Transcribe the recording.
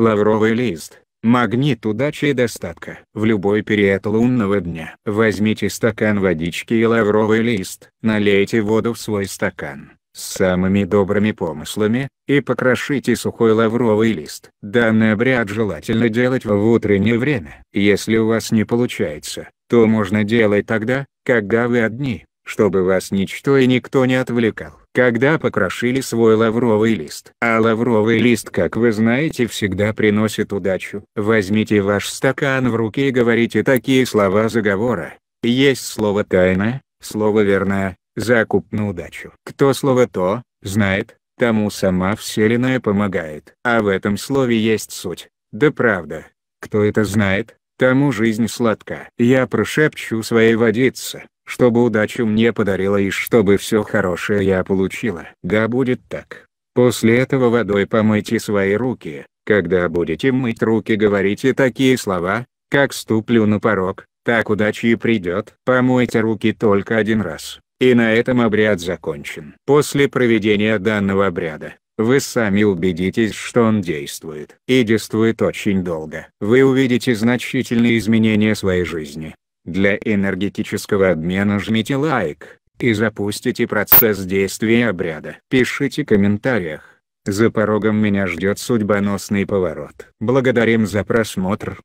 Лавровый лист. Магнит удачи и достатка. В любой период лунного дня возьмите стакан водички и лавровый лист, налейте воду в свой стакан с самыми добрыми помыслами, и покрошите сухой лавровый лист. Данный обряд желательно делать в утреннее время. Если у вас не получается, то можно делать тогда, когда вы одни чтобы вас ничто и никто не отвлекал. Когда покрошили свой лавровый лист. А лавровый лист, как вы знаете, всегда приносит удачу. Возьмите ваш стакан в руки и говорите такие слова заговора. Есть слово «тайна», слово «верное», «закуп на удачу». Кто слово «то» знает, тому сама Вселенная помогает. А в этом слове есть суть, да правда. Кто это знает, тому жизнь сладка. Я прошепчу своей водице, чтобы удачу мне подарила и чтобы все хорошее я получила. Да будет так. После этого водой помойте свои руки, когда будете мыть руки говорите такие слова, как «ступлю на порог», так удача и придет. Помойте руки только один раз, и на этом обряд закончен. После проведения данного обряда, вы сами убедитесь, что он действует. И действует очень долго. Вы увидите значительные изменения своей жизни. Для энергетического обмена жмите лайк и запустите процесс действия обряда. Пишите в комментариях. За порогом меня ждет судьбоносный поворот. Благодарим за просмотр.